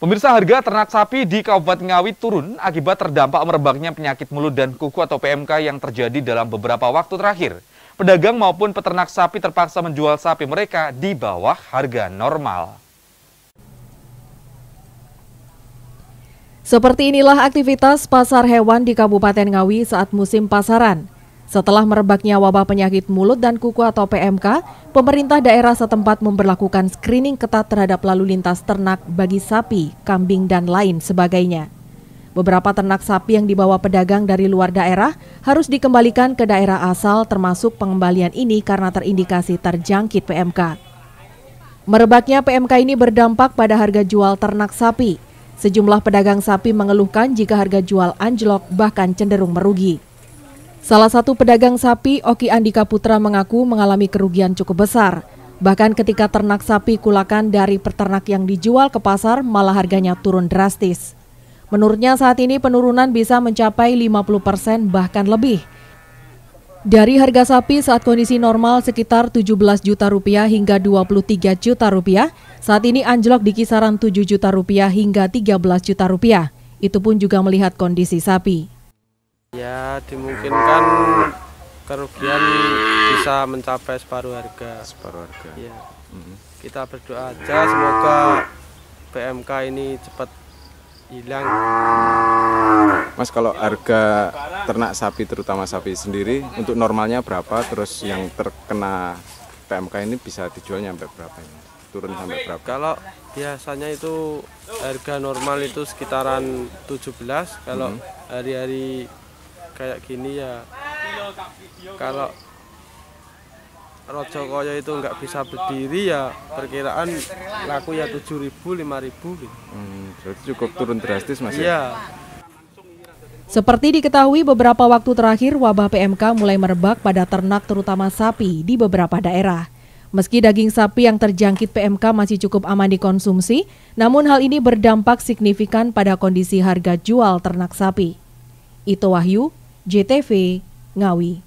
Pemirsa harga ternak sapi di Kabupaten Ngawi turun akibat terdampak merebaknya penyakit mulut dan kuku atau PMK yang terjadi dalam beberapa waktu terakhir. Pedagang maupun peternak sapi terpaksa menjual sapi mereka di bawah harga normal. Seperti inilah aktivitas pasar hewan di Kabupaten Ngawi saat musim pasaran. Setelah merebaknya wabah penyakit mulut dan kuku atau PMK, pemerintah daerah setempat memperlakukan screening ketat terhadap lalu lintas ternak bagi sapi, kambing, dan lain sebagainya. Beberapa ternak sapi yang dibawa pedagang dari luar daerah harus dikembalikan ke daerah asal termasuk pengembalian ini karena terindikasi terjangkit PMK. Merebaknya PMK ini berdampak pada harga jual ternak sapi. Sejumlah pedagang sapi mengeluhkan jika harga jual anjlok bahkan cenderung merugi. Salah satu pedagang sapi, Oki Andika Putra mengaku mengalami kerugian cukup besar. Bahkan ketika ternak sapi kulakan dari peternak yang dijual ke pasar, malah harganya turun drastis. Menurutnya saat ini penurunan bisa mencapai 50% persen bahkan lebih. Dari harga sapi saat kondisi normal sekitar 17 juta rupiah hingga 23 juta rupiah, saat ini anjlok di kisaran 7 juta rupiah hingga 13 juta rupiah. Itu pun juga melihat kondisi sapi. Ya dimungkinkan kerugian bisa mencapai separuh harga. Separuh harga. Ya. Mm -hmm. Kita berdoa aja semoga PMK ini cepat hilang. Mas kalau harga ternak sapi terutama sapi sendiri untuk normalnya berapa terus yang terkena PMK ini bisa dijualnya sampai berapa ini? Turun sampai berapa? Kalau biasanya itu harga normal itu sekitaran 17 kalau mm-hmm. hari-hari mm -hmm kayak gini ya kalau Rojo Koyo itu nggak bisa berdiri ya perkiraan laku ya 7000 5000 gitu. Hmm, berarti cukup turun drastis masih. ya. Iya. Seperti diketahui beberapa waktu terakhir wabah PMK mulai merebak pada ternak terutama sapi di beberapa daerah. Meski daging sapi yang terjangkit PMK masih cukup aman dikonsumsi, namun hal ini berdampak signifikan pada kondisi harga jual ternak sapi. Ito Wahyu, JTV Ngawi